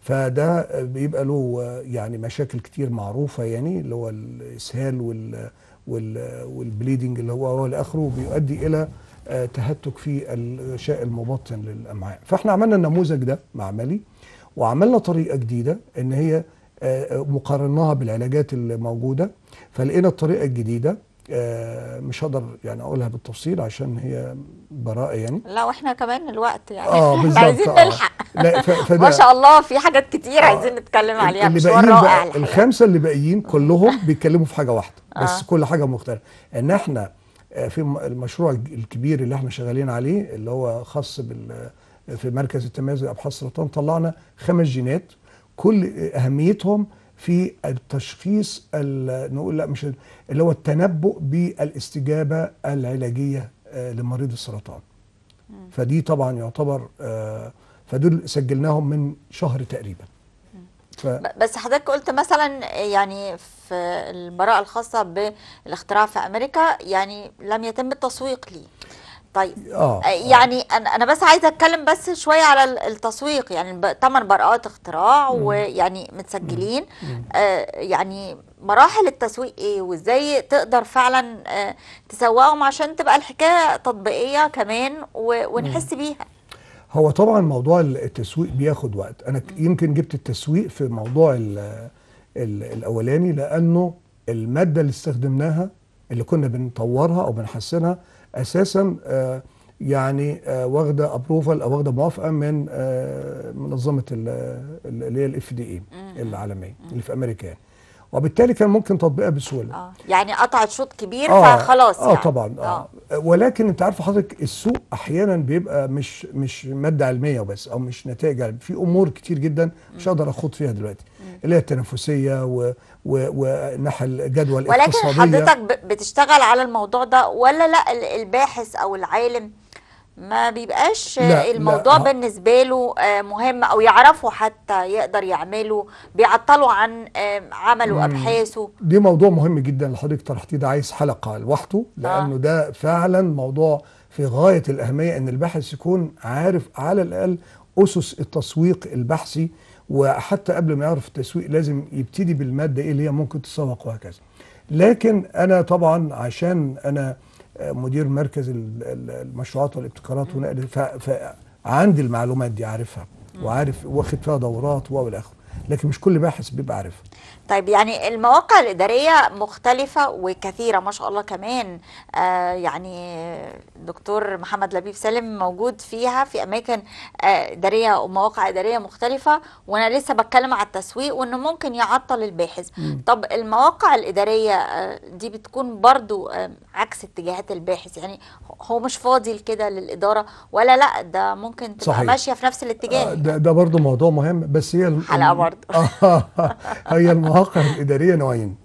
فده بيبقى له يعني مشاكل كتير معروفه يعني اللي هو الاسهال والبليدنج اللي هو هو لاخره بيؤدي الى آه، تهتك في الغشاء المبطن للامعاء فاحنا عملنا النموذج ده معملي وعملنا طريقه جديده ان هي آه، آه، مقارناها بالعلاجات الموجوده فلقينا الطريقه الجديده آه، مش هقدر يعني اقولها بالتفصيل عشان هي براءه يعني لا واحنا كمان الوقت يعني اه <laughs> بالظبط عايزين آه. نلحق <laughs> ما شاء الله في حاجات كتير آه عايزين نتكلم عليها اللي باقيين بقى الخمسه اللي باقيين كلهم <laughs> بيتكلموا في حاجه واحده آه. بس كل حاجه مختلفه ان احنا آه، في المشروع الكبير اللي احنا شغالين عليه اللي هو خاص بال في مركز التميز لابحاث السرطان طلعنا خمس جينات كل اهميتهم في التشخيص نقول لا مش اللي هو التنبؤ بالاستجابه العلاجيه آه، لمريض السرطان. فدي طبعا يعتبر آه، فدول سجلناهم من شهر تقريبا. ف... بس حضرتك قلت مثلا يعني في البراءة الخاصة بالاختراع في أمريكا يعني لم يتم التسويق ليه طيب أوه. آه. آه، يعني انا انا بس عايزه اتكلم بس شويه على التسويق يعني ثمان براءات اختراع مم. ويعني متسجلين مم. آه يعني مراحل التسويق ايه وازاي تقدر فعلا آه تسوقهم عشان تبقى الحكايه تطبيقيه كمان ونحس مم. بيها هو طبعا موضوع التسويق بياخد وقت انا يمكن جبت التسويق في موضوع الـ الـ الاولاني لانه الماده اللي استخدمناها اللي كنا بنطورها او بنحسنها اساسا آه، يعني آه، واخده ابروفال او واخده موافقه من آه، منظمه اللي هي الاف دي اي العالميه اللي في امريكا يعني. وبالتالي كان ممكن تطبيقها بسهوله آه. يعني قطعت شوط كبير آه. فخلاص اه يعني. طبعا آه. آه. ولكن انت عارف حضرتك السوق احيانا بيبقى مش مش ماده علميه وبس او مش نتائج علمية. في امور كتير جدا مش هقدر اخوض فيها دلوقتي مم. اللي هي التنافسيه والناحيه الجدول الاقتصاديه ولكن حضرتك بتشتغل على الموضوع ده ولا لا الباحث او العالم ما بيبقاش لا الموضوع لا بالنسبة له آه، مهم أو يعرفوا حتى يقدر يعمله بيعطلوا عن آه، عمله أبحاثه دي موضوع مهم جدا اللي حضرتك طرحتيه ده عايز حلقة لوحده لأنه آه. ده فعلا موضوع في غاية الأهمية أن الباحث يكون عارف على الأقل أسس التسويق البحثي وحتى قبل ما يعرف التسويق لازم يبتدي بالمادة إيه اللي هي ممكن تسوق وهكذا لكن أنا طبعا عشان أنا مدير مركز المشروعات والابتكارات ونقل فعندي المعلومات دي عارفها وعارف واخد فيها دورات والى اخره لكن مش كل باحث بيبقى عارفها طيب يعني المواقع الإدارية مختلفة وكثيرة ما شاء الله كمان آه يعني دكتور محمد لبيب سالم موجود فيها في أماكن آه إدارية ومواقع إدارية مختلفة وأنا لسه بتكلم على التسويق وإنه ممكن يعطل الباحث م. طب المواقع الإدارية آه دي بتكون برضو آه عكس اتجاهات الباحث يعني هو مش فاضي كده للإدارة ولا لا ده ممكن تبقى ماشية في نفس الاتجاه آه ده, ده برضو موضوع مهم بس هي حلقة برضو <laughs> آه، هي المواقع الاداريه نوعين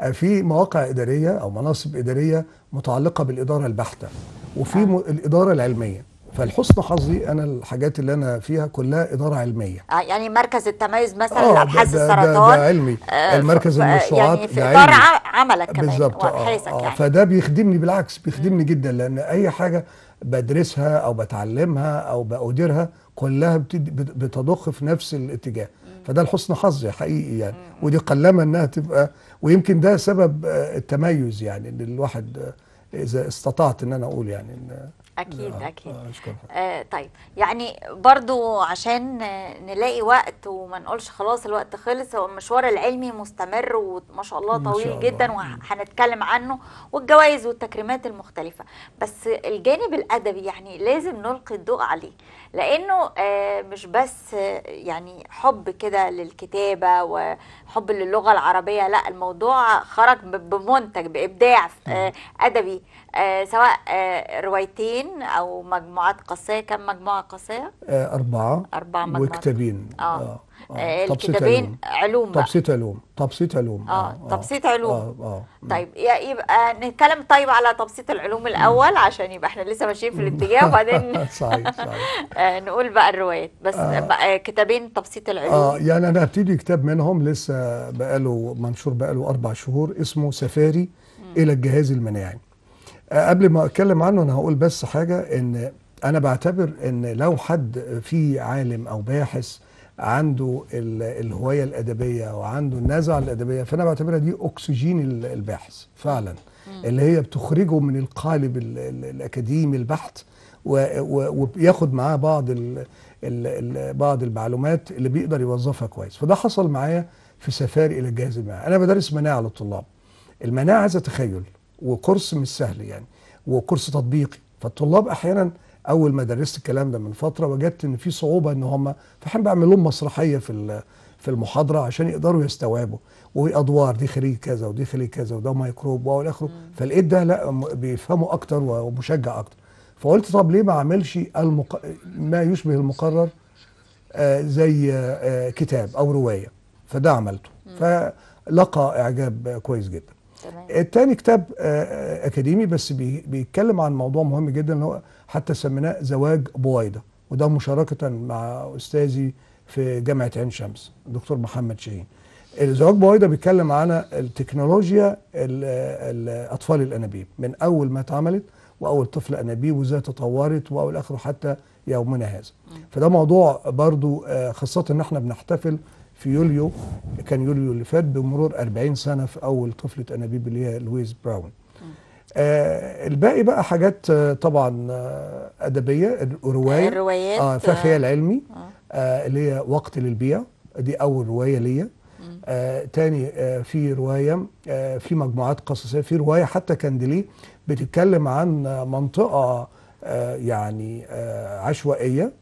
آه، في مواقع اداريه او مناصب اداريه متعلقه بالاداره البحته وفي آه. م... الاداره العلميه فالحسن حظي انا الحاجات اللي انا فيها كلها اداره علميه آه، يعني مركز التميز مثلا لابحاث السرطان ده, ده علمي آه المركز يعني المشروعات يعني في اداره عملك كمان بالظبط آه, آه يعني. فده بيخدمني بالعكس بيخدمني جدا لان اي حاجه بدرسها او بتعلمها او باديرها كلها بتضخ في نفس الاتجاه فده لحسن حظي حقيقي يعني ودي قلما انها تبقى ويمكن ده سبب آه، التميز يعني ان الواحد آه، اذا استطعت ان انا اقول يعني إن اكيد نعم. اكيد آه،, آه طيب يعني برضو عشان نلاقي وقت وما نقولش خلاص الوقت خلص هو المشوار العلمي مستمر وما شاء الله طويل شاء الله. جدا وهنتكلم عنه والجوائز والتكريمات المختلفه بس الجانب الادبي يعني لازم نلقي الضوء عليه لانه آه مش بس آه، يعني حب كده للكتابه وحب للغه العربيه لا الموضوع خرج بمنتج بابداع آه ادبي آه، سواء آه، روايتين او مجموعات قصيه كم مجموعه قصيه آه، اربعه اربعه مجموعات وكتابين اه, آه. الكتابين علوم تبسيط علوم تبسيط علوم اه تبسيط علوم آه. آه. نعم. طيب يبقى نتكلم طيب على تبسيط العلوم الاول عشان يبقى احنا لسه ماشيين في الاتجاه وبعدين <laughs> صحيح صحيح <laughs> نقول بقى الروايات بس آه. بقى كتابين تبسيط العلوم اه يعني انا هبتدي كتاب منهم لسه بقاله منشور بقاله اربع شهور اسمه سفاري الى الجهاز المناعي قبل ما اتكلم عنه انا هقول بس حاجه ان انا بعتبر ان لو حد في عالم او باحث عنده الهوايه الادبيه وعنده النزعه الادبيه فانا بعتبرها دي اكسجين الباحث فعلا اللي هي بتخرجه من القالب الاكاديمي البحت وبياخد معاه بعض ال ال بعض المعلومات اللي بيقدر يوظفها كويس فده حصل معايا في سفاري الى الجهاز المناعي انا بدرس مناعه للطلاب المناعه عايزه تخيل وكورس مش سهل يعني وكورس تطبيقي فالطلاب احيانا اول ما درست الكلام ده من فتره وجدت ان في صعوبه ان هم فاحنا بعمل لهم مسرحيه في في المحاضره عشان يقدروا يستوعبوا وادوار دي خريج كذا ودي خريج كذا وده ميكروب والى اخره فلقيت ده لا بيفهموا اكتر ومشجع اكتر فقلت طب ليه ما اعملش المق... ما يشبه المقرر آه زي آه كتاب او روايه فده عملته فلقى اعجاب كويس جدا تمام التاني كتاب آه، آه، اكاديمي بس بيتكلم عن موضوع مهم جدا اللي هو حتى سميناه زواج بويضه وده مشاركه مع استاذي في جامعه عين شمس الدكتور محمد شاهين الزواج بويضه بيتكلم عن التكنولوجيا الاطفال الانابيب من اول ما اتعملت واول طفل انابيب وازاي تطورت واول اخره حتى يومنا هذا فده موضوع برضو آه، خاصه ان احنا بنحتفل في يوليو كان يوليو اللي فات بمرور 40 سنه في اول طفله انابيب اللي هي لويس براون آه الباقي بقى حاجات آه طبعا آه ادبيه الروايه الروايات آه فيها خيال آه. علمي آه. آه اللي هي وقت للبيع دي اول روايه ليا آه تاني آه في روايه آه في مجموعات قصصيه في روايه حتى كاندلي بتتكلم عن منطقه آه يعني آه عشوائيه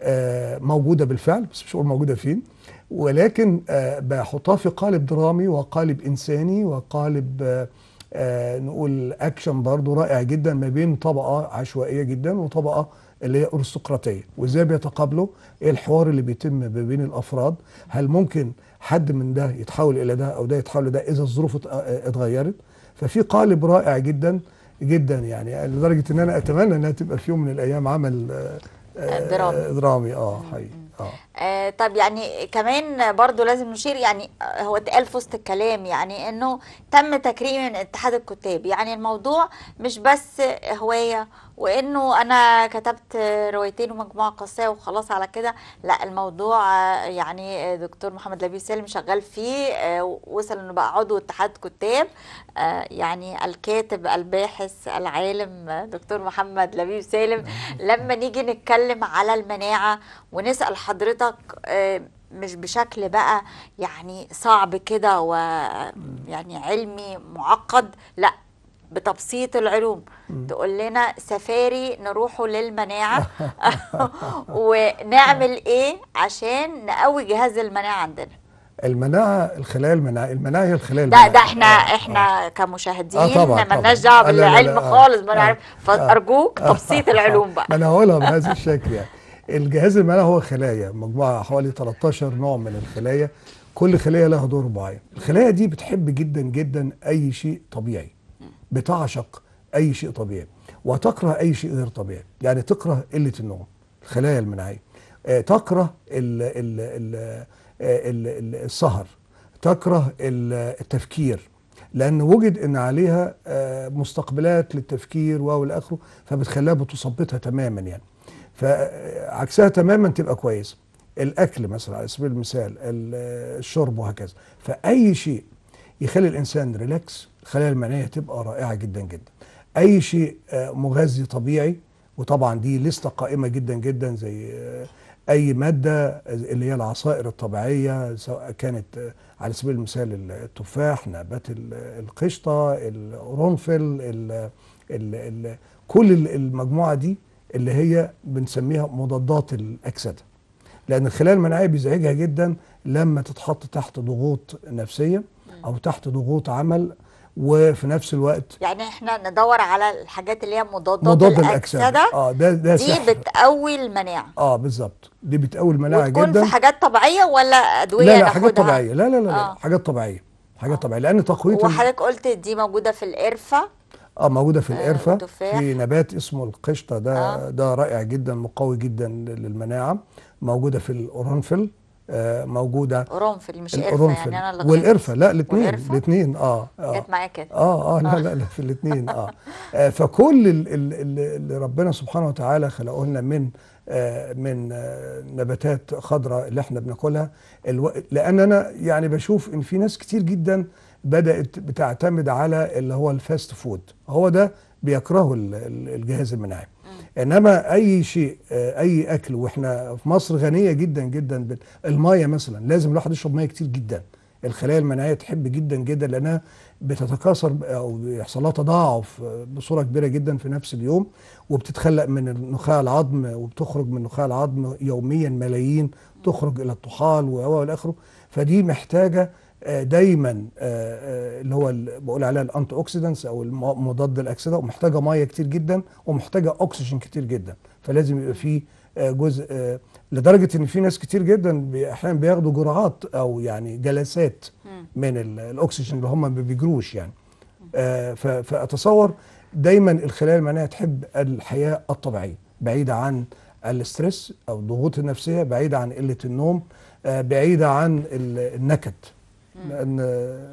آه موجوده بالفعل بس مش هقول موجوده فين ولكن آه، بحطها في قالب درامي وقالب إنساني وقالب آه، آه، نقول أكشن برضه رائع جدا ما بين طبقة عشوائية جدا وطبقة اللي هي أرستقراطية وإزاي بيتقابلوا إيه الحوار اللي بيتم ما بين الأفراد هل ممكن حد من ده يتحول إلى ده أو ده يتحول إلى ده إذا الظروف اتغيرت ففي قالب رائع جدا جدا يعني لدرجة إن أنا أتمنى إنها تبقى في يوم من الأيام عمل درامي درامي اه حقيقي آه. آه طب يعني كمان برضو لازم نشير يعني آه، هو اتقال في وسط الكلام يعني انه تم تكريم من اتحاد الكتاب يعني الموضوع مش بس هوايه وانه انا كتبت روايتين ومجموعه قصيه وخلاص على كده لا الموضوع يعني دكتور محمد لبيب سالم شغال فيه آه، وصل انه بقى عضو اتحاد كتاب آه، يعني الكاتب الباحث العالم دكتور محمد لبيب سالم لما نيجي نتكلم على المناعه ونسال حضرتك آه، مش بشكل بقى يعني صعب كده ويعني علمي معقد لا بتبسيط العلوم م. تقول لنا سفاري نروحوا للمناعة <laughs> ونعمل ايه عشان نقوي جهاز المناعة عندنا المناعة الخلايا المناعة المناعة هي الخلايا المناعة لا ده احنا آه, آه. احنا آه كمشاهدين آه طبعا مالناش دعوة بالعلم آه خالص ما آه، نعرف آه فأرجوك آه تبسيط آه العلوم بقى <laughs> انا هقولها بهذا الشكل يعني الجهاز المناعي هو خلايا مجموعة حوالي 13 نوع من الخلايا كل خلية لها دور معين الخلايا دي بتحب جدا جدا أي شيء طبيعي بتعشق اي شيء طبيعي وتكره اي شيء غير طبيعي يعني تكره قله النوم الخلايا المناعيه آه، تكره آه، السهر تكره التفكير لان وجد ان عليها آه، مستقبلات للتفكير والى اخره فبتخليها بتثبطها تماما يعني فعكسها تماما تبقى كويس الاكل مثلا على سبيل المثال الشرب وهكذا فاي شيء يخلي الانسان ريلاكس الخلايا المناعيه تبقى رائعه جدا جدا اي شيء آه، مغذي طبيعي وطبعا دي لسته قائمه جدا جدا زي آه، اي ماده اللي هي العصائر الطبيعيه سواء كانت آه، على سبيل المثال التفاح نبات القشطه القرنفل كل المجموعه دي اللي هي بنسميها مضادات الاكسده لان الخلايا المناعيه بيزعجها جدا لما تتحط تحت ضغوط نفسيه او تحت ضغوط عمل وفي نفس الوقت يعني احنا ندور على الحاجات اللي هي مضادات مضاد الاكسده, اه ده ده دي سحر. بتقوي المناعه اه بالظبط دي بتقوي المناعه جدا في حاجات طبيعيه ولا ادويه لا لا ناخدها. حاجات طبيعيه لا لا لا, آه. لا حاجات طبيعيه حاجات آه. طبيعيه لان تقويه وحضرتك قلت دي موجوده في القرفه اه موجوده في آه، القرفه آه في نبات اسمه القشطه ده آه. ده رائع جدا مقوي جدا للمناعه موجوده في القرنفل آه، موجوده قرنفل مش قرفه القرنفل. يعني انا اللي والقرفه لا الاثنين الاثنين اه اه جت معايا كده اه اه لا آه. لا, لا في الاثنين آه. <laughs> اه فكل اللي ربنا سبحانه وتعالى خلقه لنا من آه من آه نباتات خضراء اللي احنا بناكلها الو... لان انا يعني بشوف ان في ناس كتير جدا بدات بتعتمد على اللي هو الفاست فود هو ده بيكرهوا الجهاز المناعي انما اي شيء آه، اي اكل واحنا في مصر غنيه جدا جدا بالميه مثلا لازم الواحد يشرب ميه كتير جدا الخلايا المناعيه تحب جدا جدا لانها بتتكاثر او بيحصل لها تضاعف آه، بصوره كبيره جدا في نفس اليوم وبتتخلق من نخاع العظم وبتخرج من نخاع العظم يوميا ملايين تخرج الى الطحال والى اخره فدي محتاجه آه، دايما آه، آه، اللي هو بقول عليها الانتي اوكسيدنتس او مضاد الاكسده ومحتاجه ميه كتير جدا ومحتاجه اكسجين كتير جدا فلازم يبقى في جزء لدرجه ان في ناس كتير جدا احيانا بياخدوا جرعات او يعني جلسات من الاكسجين اللي هم ما بيجروش يعني فاتصور دايما الخلايا المعنيه تحب الحياه الطبيعيه بعيده عن الاسترس او الضغوط النفسيه بعيده عن قله النوم بعيده عن النكد لان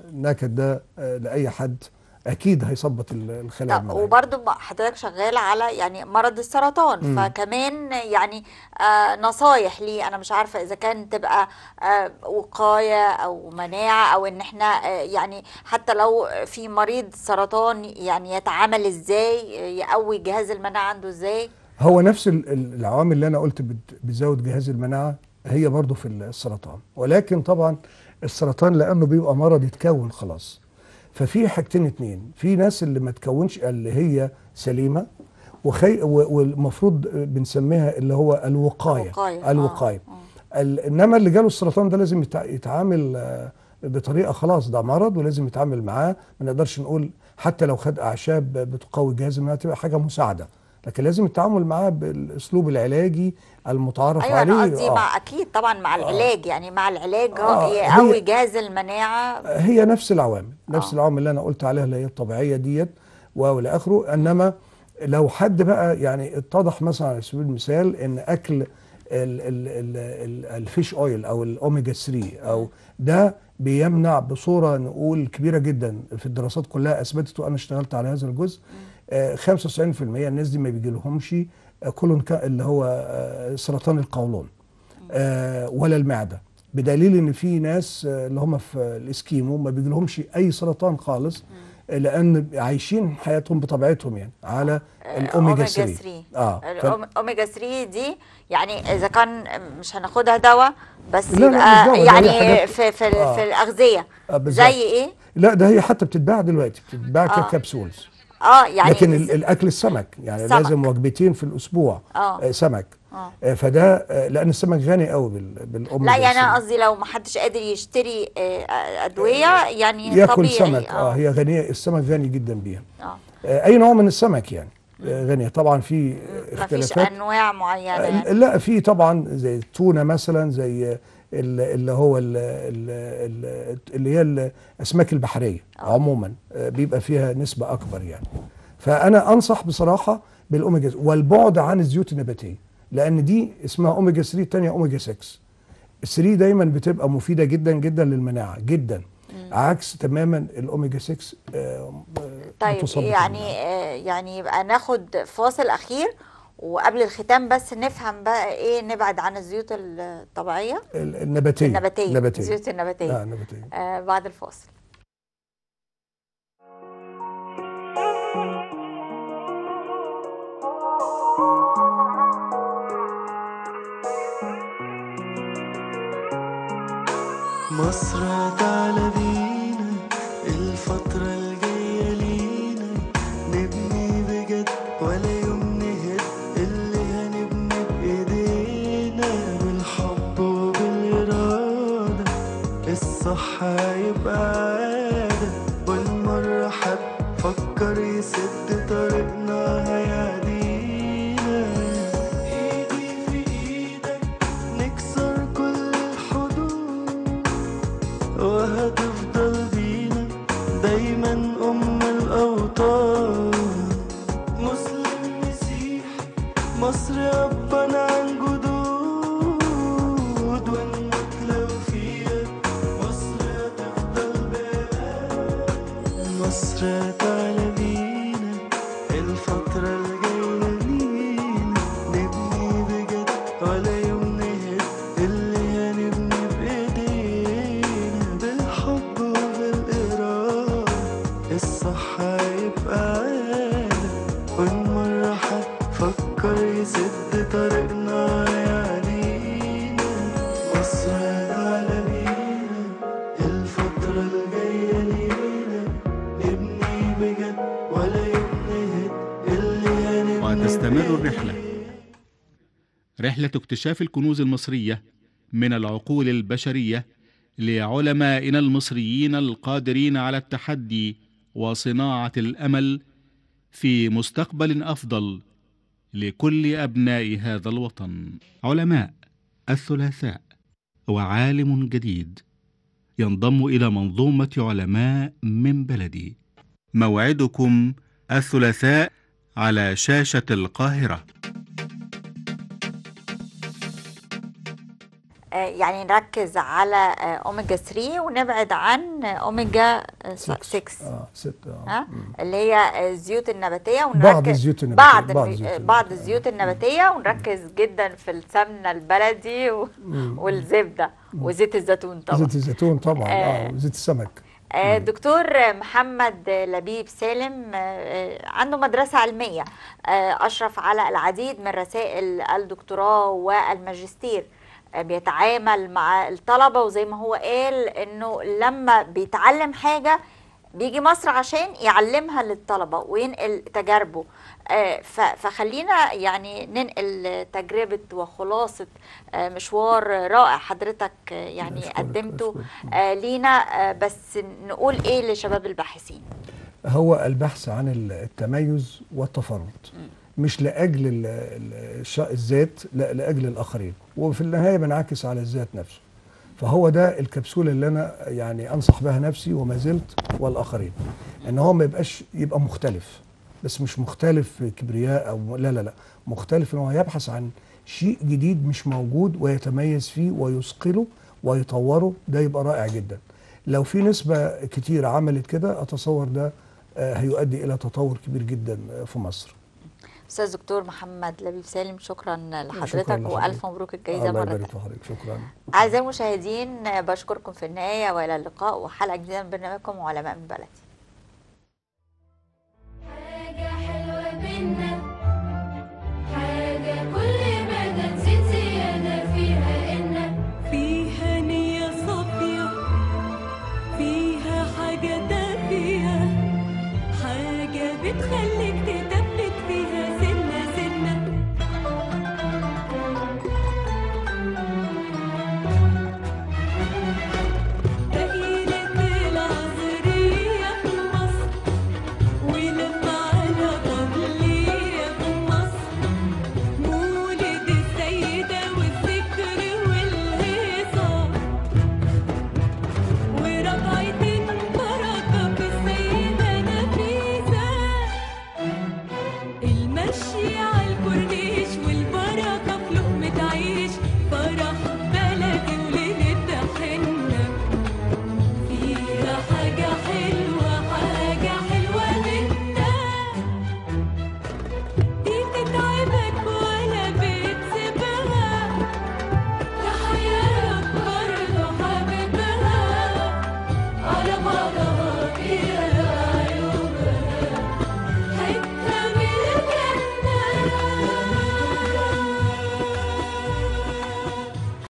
النكد ده لاي حد اكيد هيثبط الخلايا طب وبرضه حضرتك شغال على يعني مرض السرطان مم. فكمان يعني آه نصايح ليه انا مش عارفه اذا كان تبقى آه وقايه او مناعه او ان احنا آه يعني حتى لو في مريض سرطان يعني يتعامل ازاي يقوي جهاز المناعه عنده ازاي هو نفس العوامل اللي انا قلت بتزود جهاز المناعه هي برضه في السرطان ولكن طبعا آه السرطان لانه بيبقى مرض يتكون خلاص ففي حاجتين اتنين في ناس اللي ما تكونش اللي هي سليمه وخي والمفروض بنسميها اللي هو الوقايه الوقايه, آه. الوقاية. آه. انما اللي جاله السرطان ده لازم يتعامل آه، بطريقه خلاص ده مرض ولازم يتعامل معاه ما نقدرش نقول حتى لو خد اعشاب بتقوي الجهاز المناعي تبقى حاجه مساعده لكن لازم التعامل معاه بالاسلوب العلاجي المتعارف أيوة عليه ايوه انا قصدي آه. مع اكيد طبعا مع آه. العلاج آه. يعني مع العلاج آه. يقوي جهاز المناعه آه، هي نفس العوامل آه. نفس العوامل اللي انا قلت عليها اللي هي الطبيعيه ديت والى اخره انما لو حد بقى يعني اتضح مثلا على سبيل المثال ان اكل الفيش اويل او الاوميجا 3 او ده بيمنع بصوره نقول كبيره جدا في الدراسات كلها اثبتت وانا اشتغلت على هذا الجزء 95% آه، الناس دي ما بيجيلهمش آه، كولون اللي هو آه، سرطان القولون ولا المعده بدليل ان في ناس اللي هم في الاسكيمو ما بيجيلهمش اي سرطان خالص لان عايشين حياتهم بطبيعتهم يعني على الاوميجا 3 اه الاوميجا 3 دي يعني اذا كان مش هناخدها دواء بس لا يبقى لا يعني في في, آه في الاغذيه آه زي ايه؟ لا ده هي حتى بتتباع دلوقتي بتتباع آه ككبسولز اه يعني لكن الاكل السمك يعني سمك. لازم وجبتين في الاسبوع آه. آه، سمك آه. آه، فده آه، لان السمك غني قوي بالام لا يعني انا قصدي لو ما حدش قادر يشتري ادويه يعني ياكل طبيعي سمك اه هي غنيه السمك غني جدا بيها آه. اي نوع من السمك يعني آه، غنيه طبعا في اختلافات مفيش انواع معينه يعني؟ لا في طبعا زي التونه مثلا زي اللي هو اللي هي الاسماك البحريه أوه. عموما آه، بيبقى فيها نسبه اكبر يعني فانا انصح بصراحه بالاوميجا والبعد عن الزيوت النباتيه لان دي اسمها اوميجا 3 الثانيه اوميجا 6 ال 3 دايما بتبقى مفيده جدا جدا للمناعه جدا عكس تماما الاوميجا آه، آه، 6 طيب يعني آه، يعني يبقى ناخد فاصل اخير وقبل الختام بس نفهم بقى ايه نبعد عن الزيوت الطبيعيه النباتيه النباتيه, النباتية. الزيوت النباتيه, آه النباتية. آه بعد الفاصل مصر هتعلى بينا الفترة الجاية لينا نبني بجد ولا يوم نهد اللي هنبني بإيدينا بالحب وبالإرادة الصح هيبقى عادة والمرة حد فكر يسد اكتشاف الكنوز المصرية من العقول البشرية لعلمائنا المصريين القادرين على التحدي وصناعة الأمل في مستقبل أفضل لكل أبناء هذا الوطن. علماء الثلاثاء وعالم جديد ينضم إلى منظومة علماء من بلدي. موعدكم الثلاثاء على شاشة القاهرة. آه، يعني نركز على اوميجا آه، 3 ونبعد عن اوميجا 6 اه 6 اه, آه، اللي هي الزيوت النباتيه ونركز بعض الزيوت النباتيه بعض, بعض, الزيوت بعض الزيوت النباتيه ونركز جدا في السمنه البلدي والزبده وزيت الزيتون طبعا زيت الزيتون طبعا اه وزيت السمك دكتور محمد لبيب سالم عنده مدرسة علمية أشرف على العديد من رسائل الدكتوراه والماجستير بيتعامل مع الطلبة وزي ما هو قال انه لما بيتعلم حاجة بيجي مصر عشان يعلمها للطلبة وينقل تجاربه آه، فخلينا يعني ننقل تجربة وخلاصة آه، مشوار رائع حضرتك آه، يعني قدمته لينا بس نقول ايه لشباب الباحثين هو البحث عن التميز والتفرد م. مش لاجل الذات لا لاجل الاخرين وفي النهايه بنعكس على الذات نفسه فهو ده الكبسوله اللي انا يعني انصح بها نفسي وما زلت والاخرين ان هو ما يبقاش يبقى مختلف بس مش مختلف كبرياء او لا لا لا مختلف ان هو يبحث عن شيء جديد مش موجود ويتميز فيه ويثقله ويطوره ده يبقى رائع جدا لو في نسبه كتير عملت كده اتصور ده آه، هيؤدي الى تطور كبير جدا آه، في مصر استاذ دكتور محمد لبيب سالم شكرا لحضرتك شكرا والف مبروك الجائزه مره ثانيه شكرا اعزائي المشاهدين بشكركم في النهايه والى اللقاء وحلقه جديده من برنامجكم علماء من بلدي